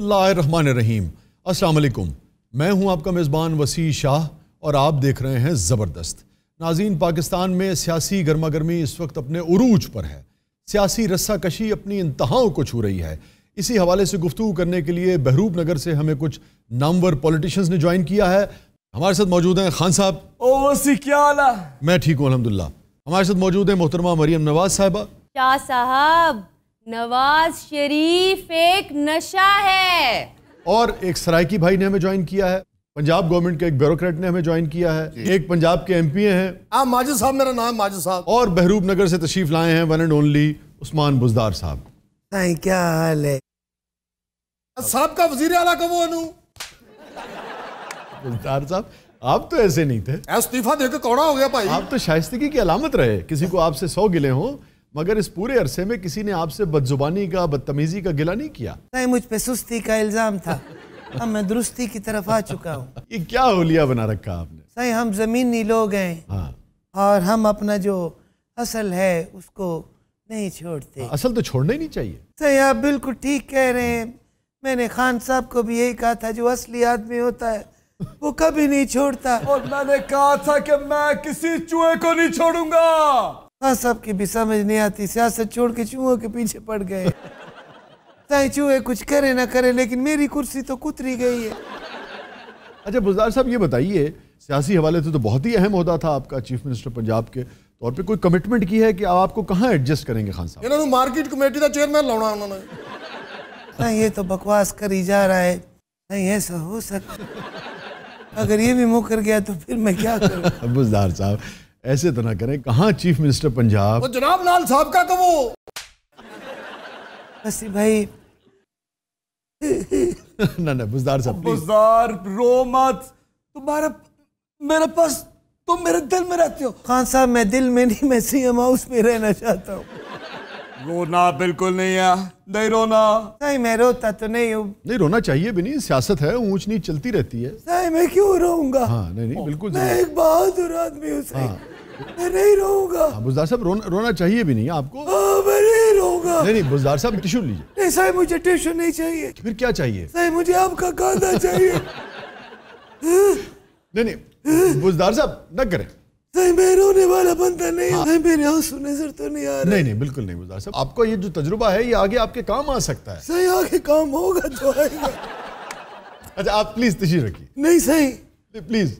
रहीम अस्सलाम मैं हूं आपका मेज़बान वसी शाह और आप देख रहे हैं ज़बरदस्त नाजीन पाकिस्तान में सियासी गर्मा गर्मी इस वक्त अपने अरूज पर है सियासी रस्सा कशी अपनी इंतहाओं को छू रही है इसी हवाले से गुफ्तु करने के लिए बहरूप नगर से हमें कुछ नामवर पॉलिटिशियंस ने ज्वाइन किया है हमारे साथ मौजूद हैं खान साहब ओ वसी क्या मैं ठीक हूँ अलहमदिल्ला हमारे साथ मौजूद हैं मोहतरमा मरियम नवाज साहबा क्या साहब नवाज शरीफ एक नशा है और एक सरायकी भाई ने हमें ज्वाइन किया है पंजाब गवर्नमेंट के एक ब्यूरोक्रेट ने हमें ज्वाइन किया है एक पंजाब के एम पी हैं आप हाँ, माजिद साहब मेरा नाम माजिद साहब और बहरूप नगर से तशरीफ लाए हैं one and only Usman Buzdar साहब क्या हाल है साहब का वजीर आला का वो अनु बुजदार साहब आप तो ऐसे नहीं थे इस्तीफा देकर कौड़ा हो गया भाई आप तो शाइस्तगी की अलामत रहे किसी को आपसे सौ गिले हों मगर इस पूरे अरसे में किसी ने आपसे बदजुबानी का बदतमीजी का गिला नहीं किया नहीं मुझ पे सुस्ती का इल्ज़ाम था अब मैं दुरुस्ती की तरफ आ चुका हूँ ये क्या होलिया बना रखा आपने सही हम ज़मीनी लोग हैं हाँ। और हम अपना जो असल है उसको नहीं छोड़ते हाँ, असल तो छोड़ना ही नहीं चाहिए सही आप बिल्कुल ठीक कह रहे हैं मैंने खान साहब को भी यही कहा था जो असली आदमी होता है वो कभी नहीं छोड़ता और मैंने कहा था कि मैं किसी चूहे को नहीं छोड़ूंगा हाँ की भी समझ नहीं आती सियासत छोड़ के चूहों के पीछे पड़ गए चाहे चूहे कुछ करे ना करे लेकिन मेरी कुर्सी तो कुतरी गई है अच्छा बुजार साहब ये बताइए सियासी हवाले से तो बहुत ही अहम होता था आपका चीफ मिनिस्टर पंजाब के तौर ਤੇ कोई कमिटमेंट की है कि ਆਪ ਆਪਕੋ ਕਹਾਂ ਐਡਜਸਟ ਕਰेंगे ਖਾਨ ਸਾਹਿਬ ਇਹਨਾਂ ਨੂੰ ਮਾਰਕੀਟ ਕਮੇਟੀ ਦਾ ਚੇਅਰਮੈਨ ਲਾਉਣਾ ਉਹਨਾਂ ਨੇ ਤਾਂ ਇਹ ਤਾਂ ਬਕਵਾਸ ਕਰੀ ਜਾ ਰਹਾ नहीं ऐसा हो सकता अगर ये भी मुकर गया तो फिर मैं क्या करूं बुजदार साहब ऐसे तो ना करें कहा चीफ मिनिस्टर पंजाब वो जनाब लाल साहब का कबो हसी भाई ना ना बुजदार साहब बुजदार रो मत तुम्हारा मेरे पास तुम मेरे दिल में रहते हो खान साहब मैं दिल में नहीं मैं सी हाउस में रहना चाहता हूँ रोना बिल्कुल नहीं है नहीं रोना नहीं मैं रोता तो नहीं हूँ नहीं रोना चाहिए भी नहीं सियासत है ऊंच नीच चलती रहती है नहीं मैं क्यों रोऊंगा हाँ नहीं नहीं बिल्कुल मैं एक बहादुर आदमी हूँ हाँ। मैं नहीं रोऊंगा हाँ, बुजदार साहब रोना रोना चाहिए भी नहीं आपको आ, हाँ, मैं नहीं रोऊंगा नहीं नहीं बुजदार साहब टिश्यू लीजिए नहीं साहब मुझे टिश्यू नहीं चाहिए फिर क्या चाहिए साहब मुझे आपका कांधा चाहिए नहीं नहीं बुजदार साहब न करें मैं रोने वाला बंदा नहीं हाँ। मेरे आंसू नजर तो नहीं आ रहे नहीं नहीं बिल्कुल नहीं बुजदार साहब आपको ये जो तजुर्बा है ये आगे आपके काम आ सकता है सही आगे काम होगा तो आएगा अच्छा आप प्लीज तशी रखिए नहीं सही प्लीज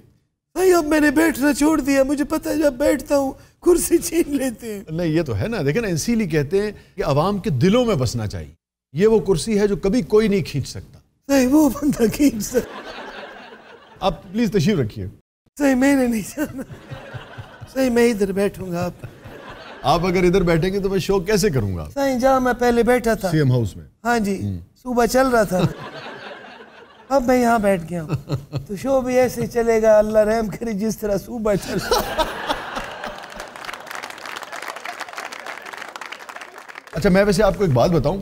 भाई अब मैंने बैठना छोड़ दिया मुझे पता है जब बैठता हूँ कुर्सी छीन लेते हैं नहीं ये तो है ना देखे ना इसीलिए कहते हैं कि आवाम के दिलों में बसना चाहिए ये वो कुर्सी है जो कभी कोई नहीं खींच सकता नहीं वो बंदा खींच सकता आप प्लीज तशीफ रखिए सही मैंने नहीं जाना सही मैं इधर बैठूंगा आप आप अगर इधर बैठेंगे तो मैं शो कैसे करूंगा सही जहाँ मैं पहले बैठा था सीएम हाउस में हाँ जी हम्म। सुबह चल रहा था अब मैं यहाँ बैठ गया तो शो भी ऐसे चलेगा अल्लाह रहम करे जिस तरह सुबह चल अच्छा मैं वैसे आपको एक बात बताऊं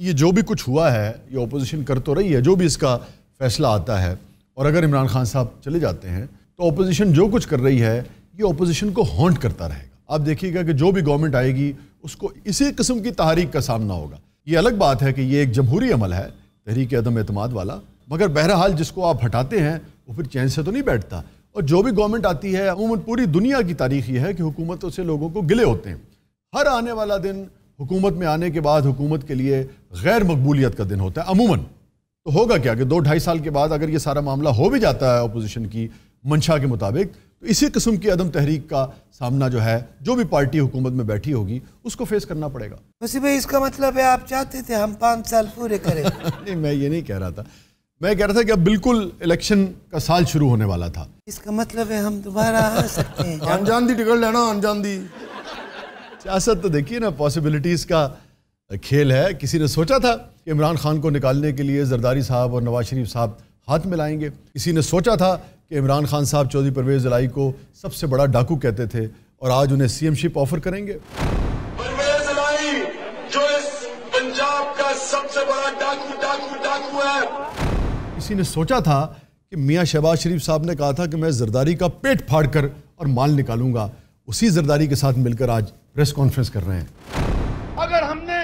ये जो भी कुछ हुआ है ये ओपोजिशन कर तो रही है जो भी इसका फैसला आता है और अगर इमरान खान साहब चले जाते हैं तो ओपोजिशन जो कुछ कर रही है ये ओपोजिशन को हॉन्ट करता रहेगा आप देखिएगा कि जो भी गवर्नमेंट आएगी उसको इसी किस्म की तहरीक का सामना होगा ये अलग बात है कि ये एक जमहूरी अमल है तहरीक अदम अतमाद वाला मगर बहरहाल जिसको आप हटाते हैं वो फिर चैन से तो नहीं बैठता और जो भी गवर्नमेंट आती है अमूमन पूरी दुनिया की तारीख ये है कि हुकूमतों से लोगों को गिले होते हैं हर आने वाला दिन हुकूमत में आने के बाद हुकूमत के लिए गैर मकबूलियत का दिन होता है अमूमन तो होगा क्या कि दो ढाई साल के बाद अगर ये सारा मामला हो भी जाता है अपोजिशन की मंशा के मुताबिक तो इसी किस्म की अदम तहरीक का सामना जो है जो भी पार्टी हुकूमत में बैठी होगी उसको फेस करना पड़ेगा इसका मतलब है आप चाहते थे हम पाँच साल पूरे करें नहीं मैं ये नहीं कह रहा था मैं कह रहा था कि अब बिल्कुल इलेक्शन का साल शुरू होने वाला था इसका मतलब है हम दोबारा आ सकते हैं अनजान दी टिकट लेना अनजान दी सियासत तो देखिए ना पॉसिबिलिटीज़ का खेल है किसी ने सोचा था कि इमरान खान को निकालने के लिए जरदारी साहब और नवाज शरीफ साहब हाथ में लाएंगे किसी ने सोचा था कि इमरान खान साहब चौधरी परवेज अलाई को सबसे बड़ा डाकू कहते थे और आज उन्हें सीएमशिप ऑफर करेंगे जो इस पंजाब का सबसे बड़ा डाकू डाकू डाकू है किसी ने सोचा था कि मियाँ शहबाज शरीफ साहब ने कहा था कि मैं जरदारी का पेट फाड़ कर और माल निकालूंगा उसी जरदारी के साथ मिलकर आज प्रेस कॉन्फ्रेंस कर रहे हैं अगर हमने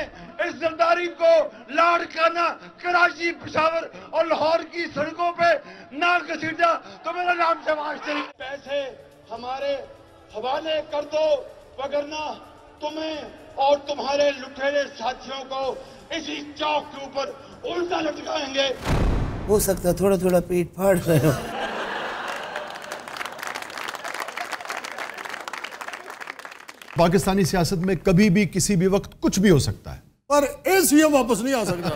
इस जरदारी को लाड़काना कराची पिशावर और लाहौर की सड़कों पे ना घसीटा तो मेरा नाम शहबाज शरीफ पैसे हमारे हवाले कर दो वगरना तुम्हें और तुम्हारे लुटेरे साथियों को इसी चौक के ऊपर उल्टा लटकाएंगे हो सकता थोड़ा थोड़ा पेट फाड़ रहे हो पाकिस्तानी सियासत में कभी भी किसी भी वक्त कुछ भी हो सकता है पर ए वापस नहीं आ सकता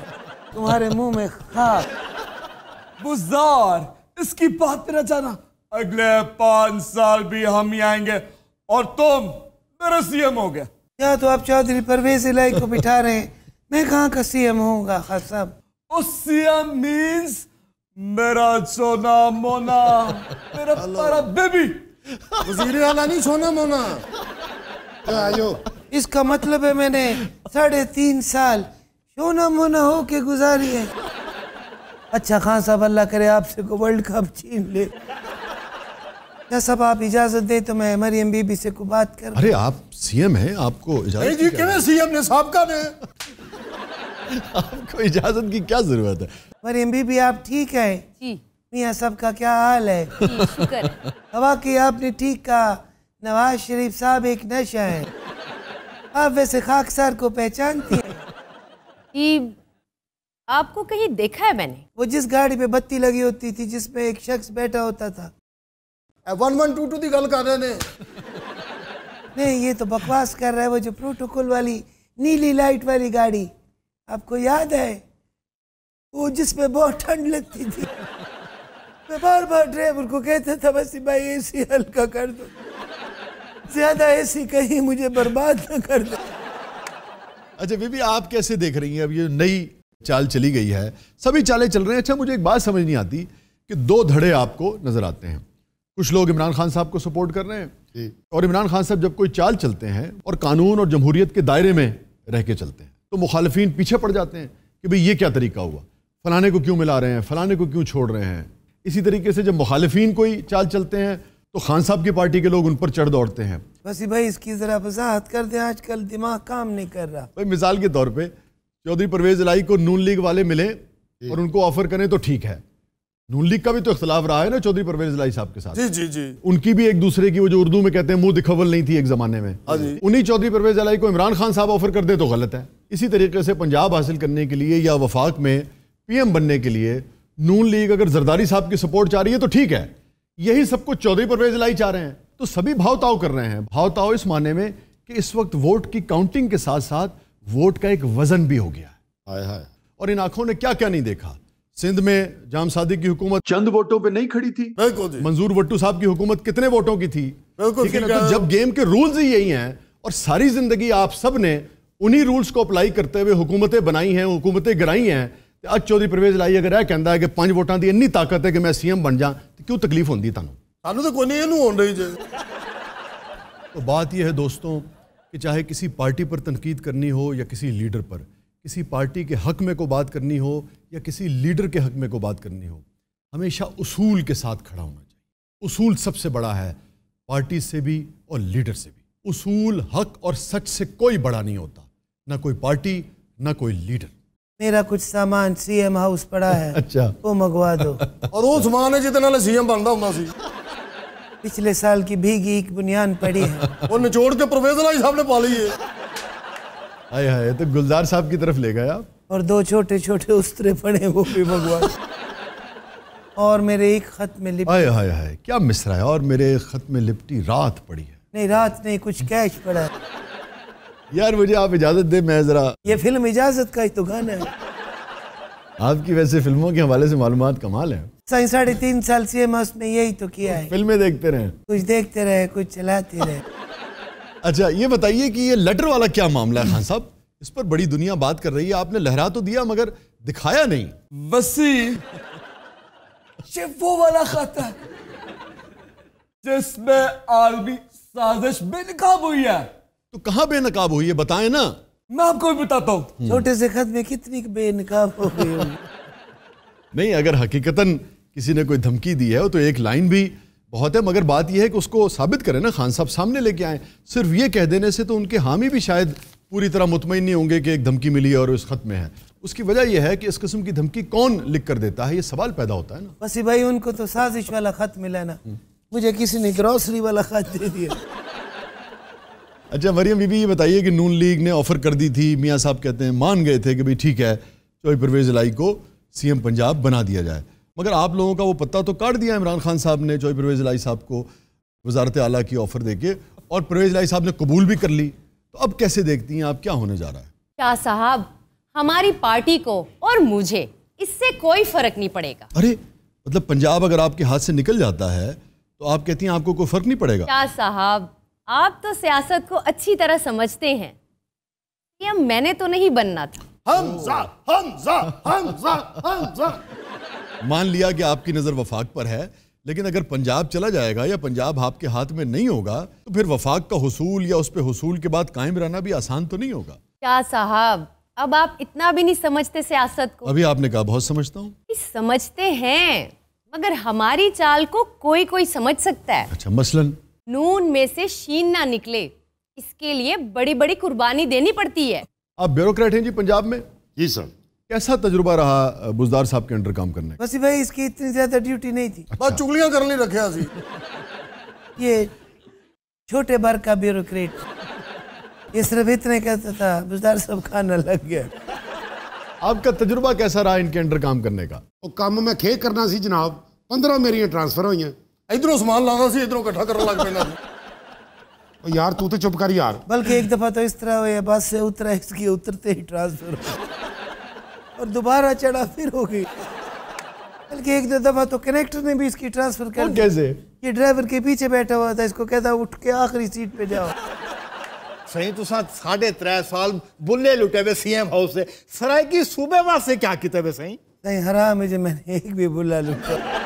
तुम्हारे मुंह में खाक बुजार इसकी बात न जाना अगले पांच साल भी हम ही आएंगे और तुम मेरे सीएम हो गए क्या तो आप चौधरी परवेज इलाई को बिठा रहे हैं मैं कहाँ का सीएम होगा खास साहब Osia means मेरा सोना मोना मेरा पारा वजीर वाला नहीं सोना मोना आयो इसका मतलब है मैंने साढ़े तीन साल सोना मोना होके गुजारी है अच्छा खान साहब अल्लाह करे आपसे को वर्ल्ड कप छीन ले क्या सब आप इजाजत दे तो मैं मरियम बीबी से को बात कर अरे आप सीएम हैं आपको इजाजत जी सीएम ने साहब का ने आपको इजाजत की क्या जरूरत है पर एम भी आप ठीक है मियाँ सब का क्या हाल है हवा की आपने ठीक कहा नवाज शरीफ साहब एक नशा है आप वैसे खाकसार को पहचानती हैं आपको कहीं देखा है मैंने वो जिस गाड़ी पे बत्ती लगी होती थी जिसमें एक शख्स बैठा होता था वन वन टू टू की गल कर रहे ने नहीं ये तो बकवास कर रहा है वो जो प्रोटोकॉल वाली नीली लाइट वाली गाड़ी आपको याद है वो जिसमें बहुत ठंड लगती थी मैं बार बार ड्राइवर को कहता था बस भाई एसी हल्का कर दो ज्यादा एसी कहीं मुझे बर्बाद न कर दो अच्छा बीबी आप कैसे देख रही हैं अब ये नई चाल चली गई है सभी चालें चल रहे हैं अच्छा मुझे एक बात समझ नहीं आती कि दो धड़े आपको नजर आते हैं कुछ लोग इमरान खान साहब को सपोर्ट कर रहे हैं और इमरान खान साहब जब कोई चाल चलते हैं और कानून और जमहूरियत के दायरे में रह के चलते हैं तो मुखालफी पीछे पड़ जाते हैं कि भाई ये क्या तरीका हुआ फलाने को क्यों मिला रहे हैं फलाने को क्यों छोड़ रहे हैं इसी तरीके से जब मुखालफी कोई चाल चलते हैं तो खान साहब की पार्टी के लोग उन पर चढ़ दौड़ते हैं बस भाई इसकी ज़रा वजाहत कर दें आजकल दिमाग काम नहीं कर रहा भाई मिसाल के तौर पर चौधरी परवेज अलाई को नून लीग वाले मिले और उनको ऑफर करें तो ठीक है नून लीग का भी तो इख्तलाफ रहा है ना चौधरी परवेज लाई साहब के साथ जी जी जी उनकी भी एक दूसरे की वो जो उर्दू में कहते हैं मुंह दिखवल नहीं थी एक जमाने में हाँ उन्हीं चौधरी परवेज लाई को इमरान खान साहब ऑफर कर दे तो गलत है इसी तरीके से पंजाब हासिल करने के लिए या वफाक में पीएम बनने के लिए नून लीग अगर जरदारी साहब की सपोर्ट चाह रही है तो ठीक है यही सबको चौधरी परवेज लाई चाह रहे हैं तो सभी भावताव कर रहे हैं भावताव इस माने में कि इस वक्त वोट की काउंटिंग के साथ साथ वोट का एक वजन भी हो गया है हाय और इन आंखों ने क्या क्या नहीं देखा सिंध में जाम सादी की हुकूमत चंद वोटों पे नहीं खड़ी थी मंजूर वट्टू साहब की हुकूमत कितने वोटों की थी बिल्कुल तो जब गेम के रूल्स ही यही हैं और सारी जिंदगी आप सब ने उन्हीं रूल्स को अप्लाई करते हुए हुकूमतें बनाई हैं हुकूमतें गिराई हैं तो ਅੱਜ चौधरी परवेज लाई अगर यह कहता है कि पांच वोटों की इन्नी ताकत है कि मैं सीएम बन जा तो क्यों तकलीफ होंगी ਸਾਨੂੰ ਤਾਂ ਕੋਈ तो बात यह है दोस्तों कि चाहे किसी पार्टी पर तनकीद करनी हो या किसी लीडर पर किसी पार्टी के हक में को बात करनी हो या किसी लीडर के हक में को बात करनी हो हमेशा उसूल के साथ खड़ा होना चाहिए उसूल सबसे बड़ा है पार्टी से भी और लीडर से भी उसूल हक और सच से कोई बड़ा नहीं होता ना कोई पार्टी ना कोई लीडर मेरा कुछ सामान सीएम हाउस पड़ा है अच्छा वो मंगवा दो और वो समान है जितना सीएम बनता हूं सी पिछले साल की भीगी एक बुनियान पड़ी है वो निचोड़ के प्रोफेसर आई साहब ने पा ली है हाय हाय तो गुलजार साहब की तरफ ले गए आप और दो छोटे छोटे उस्तरे पड़े वो भी भगवान और मेरे एक खत में लिपटी हाय हाय हाय क्या मिसरा है और मेरे खत में लिपटी रात पड़ी है नहीं रात नहीं कुछ कैश पड़ा है यार मुझे आप इजाजत दे मैं जरा ये फिल्म इजाजत का ही तो गाना है आपकी वैसे फिल्मों के हवाले से मालूम कमाल है साढ़े तीन साल से मैं उसमें यही तो किया है फिल्में देखते रहे कुछ देखते रहे कुछ चलाते रहे अच्छा ये बताइए कि ये लेटर वाला क्या मामला है खान साहब इस पर बड़ी दुनिया बात कर रही है आपने लहरा तो दिया मगर दिखाया नहीं वसी वो वाला खाता जिसमें आर्मी साजिश बेनकाब हुई है तो कहाँ बेनकाब हुई है बताए ना मैं आपको भी बताता हूँ हम्म। छोटे से खत में कितनी बेनकाब हो गई नहीं अगर हकीकतन किसी ने कोई धमकी दी है तो एक लाइन भी बहुत है मगर बात यह है कि उसको साबित करें ना खान साहब सामने लेके आए सिर्फ ये कह देने से तो उनके हामी भी शायद पूरी तरह मुतमिन नहीं होंगे कि एक धमकी मिली है और इस खत में है उसकी वजह यह है कि इस किस्म की धमकी कौन लिख कर देता है ये सवाल पैदा होता है ना बस भाई उनको तो साजिश वाला खत मिला ना हम्म। मुझे किसी ने ग्रॉसरी वाला खत दे दिया अच्छा मरियम बीबी ये बताइए कि नून लीग ने ऑफ़र कर दी थी मियाँ साहब कहते हैं मान गए थे कि भाई ठीक है चौधरी परवेज़ लाई को सीएम पंजाब बना दिया जाए मगर आप लोगों का वो पत्ता तो काट दिया इमरान खान साहब ने चौधरी परवेज़ लाई साहब को वजारत आला की ऑफ़र दे के और परवेज़ लाई साहब ने कबूल भी कर ली तो अब कैसे देखती हैं आप क्या होने जा रहा है शाह साहब हमारी पार्टी को और मुझे इससे कोई फ़र्क नहीं पड़ेगा अरे मतलब पंजाब अगर आपके हाथ से निकल जाता है तो आप कहती हैं आपको कोई फ़र्क नहीं पड़ेगा शाह साहब आप तो सियासत को अच्छी तरह समझते हैं ये मैंने तो नहीं बनना था हमजा हमजा हमजा हमजा मान लिया कि आपकी नज़र वफाक पर है लेकिन अगर पंजाब चला जाएगा या पंजाब आपके हाथ में नहीं होगा तो फिर वफाक का हुसूल या उस पर हुसूल के बाद कायम रहना भी आसान तो नहीं होगा क्या साहब अब आप इतना भी नहीं समझते सियासत को अभी आपने कहा बहुत समझता हूँ समझते हैं मगर हमारी चाल को कोई कोई समझ सकता है अच्छा मसलन नून में से शीन ना निकले इसके लिए बड़ी बड़ी कुर्बानी देनी पड़ती है आप ब्यूरोक्रेट हैं जी पंजाब में जी सर कैसा तजुर्बा रहा बुजदार साहब के अंडर काम करने वसी भाई इसकी इतनी ज्यादा ड्यूटी नहीं थी अच्छा। बस चुगलियां करने रखे ये छोटे भर का ब्यूरोक्रेट ये सिर्फ इतने कहता था बुजदार साहब खाना लग गया आपका तजुर्बा कैसा रहा इनके अंडर काम करने का और काम में खे करना सी जनाब पंद्रह मेरी ट्रांसफर हुई हैं इधरों समान ਲਾਉਂਦਾ ਸੀ इधरों ਇਕੱਠਾ कर लग ਪੈਂਦਾ यार तू तो चुप कर यार बल्कि एक दफा तो इस तरह हुआ बस से उतरा इसकी उतरते ही ट्रांसफर और दोबारा चढ़ा फिर हो गई बल्कि एक दो दफा तो कनेक्टर ने भी इसकी ट्रांसफर कर दी। कैसे ये ड्राइवर के पीछे बैठा हुआ था इसको कहता उठ के आखिरी सीट पे जाओ सही ਸਹੀ ਤੁਸੀਂ ਸਾਢੇ ਤਰੇ ਸਾਲ ਬੁੱਲੇ ਲੁਟੇ ਵੇ ਸੀਐਮ ਹਾਊਸ ਦੇ ਸਰਾਇਕੀ ਸੂਬੇ ਵਾਸਤੇ ਕੀ ਕੀਤੇ ਵੇ सही नहीं हरा मुझे मैंने एक भी बुल्ला लुटा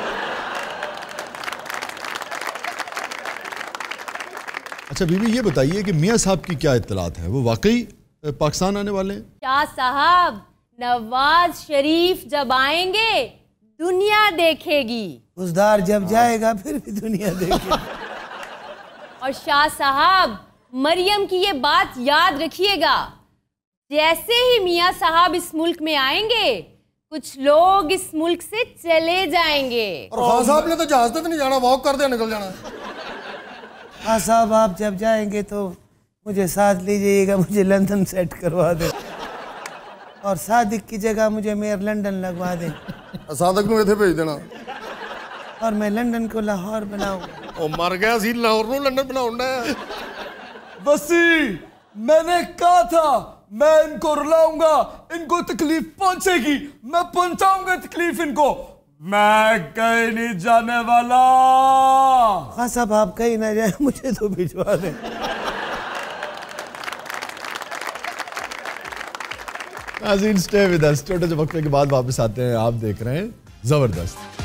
अच्छा बीबी ये बताइए कि मियाँ साहब की क्या इतलात है वो वाकई पाकिस्तान आने वाले हैं क्या साहब नवाज शरीफ जब आएंगे दुनिया देखेगी उसदार जब जाएगा फिर भी दुनिया देखेगी और शाह साहब मरियम की ये बात याद रखिएगा जैसे ही मियाँ साहब इस मुल्क में आएंगे कुछ लोग इस मुल्क से चले जाएंगे और साहब ने तो जहाज तक नहीं जाना वॉक कर दिया निकल जाना हाँ साहब आप जब जाएंगे तो मुझे साथ लीजिएगा मुझे लंदन सेट करवा दे और सादिक की जगह मुझे मेयर लंदन लगवा दे हाँ, सादिक ਨੂੰ ਇੱਥੇ भेज देना और मैं लंदन को लाहौर बनाऊँ ਉਹ ਮਰ ਗਿਆ ਸੀ ਲਾਹੌਰ ਨੂੰ ਲੰਡਨ ਬਣਾਉਣਾ बसी मैंने कहा था मैं इनको रुलाऊंगा इनको तकलीफ पहुंचेगी मैं पहुंचाऊंगा तकलीफ इनको मैं कहीं नहीं जाने वाला हाँ साहब आप कहीं ना जाए मुझे तो भिजवा दें नाजीन स्टे विद अस छोटे से वक्त के बाद वापस आते हैं आप देख रहे हैं जबरदस्त